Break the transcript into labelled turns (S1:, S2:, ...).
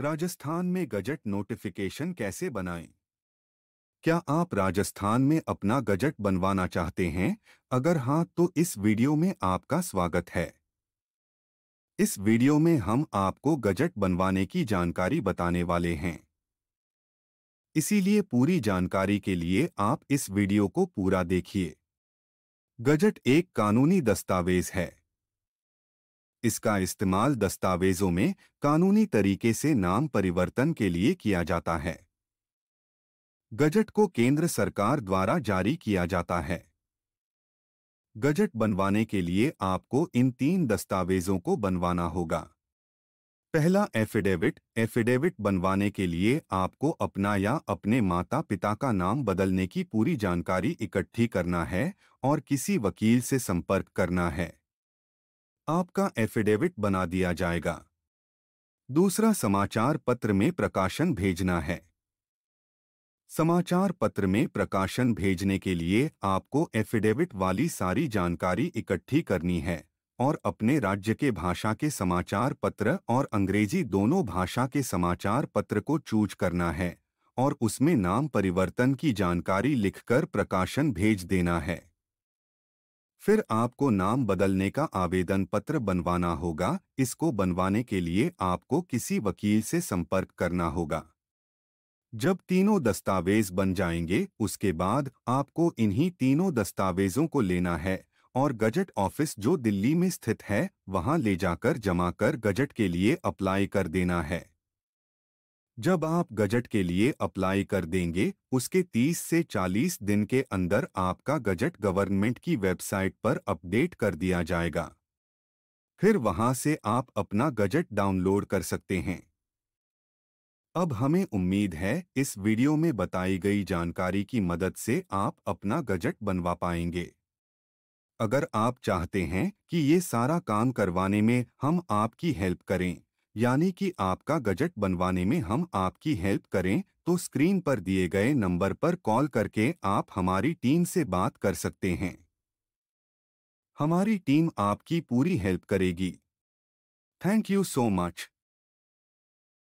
S1: राजस्थान में gazette notification कैसे बनाएं? क्या आप राजस्थान में अपना गजट बनवाना चाहते हैं अगर हाँ तो इस वीडियो में आपका स्वागत है इस वीडियो में हम आपको गजट बनवाने की जानकारी बताने वाले हैं इसीलिए पूरी जानकारी के लिए आप इस वीडियो को पूरा देखिए गजट एक कानूनी दस्तावेज है इसका इस्तेमाल दस्तावेजों में कानूनी तरीके से नाम परिवर्तन के लिए किया जाता है गजट को केंद्र सरकार द्वारा जारी किया जाता है गजट बनवाने के लिए आपको इन तीन दस्तावेजों को बनवाना होगा पहला एफिडेविट एफिडेविट बनवाने के लिए आपको अपना या अपने माता पिता का नाम बदलने की पूरी जानकारी इकट्ठी करना है और किसी वकील से संपर्क करना है आपका एफिडेविट बना दिया जाएगा दूसरा समाचार पत्र में प्रकाशन भेजना है समाचार पत्र में प्रकाशन भेजने के लिए आपको एफिडेविट वाली सारी जानकारी इकट्ठी करनी है और अपने राज्य के भाषा के समाचार पत्र और अंग्रेजी दोनों भाषा के समाचार पत्र को चूज करना है और उसमें नाम परिवर्तन की जानकारी लिखकर प्रकाशन भेज देना है फिर आपको नाम बदलने का आवेदन पत्र बनवाना होगा इसको बनवाने के लिए आपको किसी वकील से संपर्क करना होगा जब तीनों दस्तावेज बन जाएंगे उसके बाद आपको इन्हीं तीनों दस्तावेजों को लेना है और गजट ऑफिस जो दिल्ली में स्थित है वहां ले जाकर जमा कर गजट के लिए अप्लाई कर देना है जब आप गजट के लिए अप्लाई कर देंगे उसके 30 से 40 दिन के अंदर आपका गजट गवर्नमेंट की वेबसाइट पर अपडेट कर दिया जाएगा फिर वहां से आप अपना गजट डाउनलोड कर सकते हैं अब हमें उम्मीद है इस वीडियो में बताई गई जानकारी की मदद से आप अपना गजट बनवा पाएंगे अगर आप चाहते हैं कि ये सारा काम करवाने में हम आपकी हेल्प करें यानी कि आपका गजट बनवाने में हम आपकी हेल्प करें तो स्क्रीन पर दिए गए नंबर पर कॉल करके आप हमारी टीम से बात कर सकते हैं हमारी टीम आपकी पूरी हेल्प करेगी थैंक यू सो मच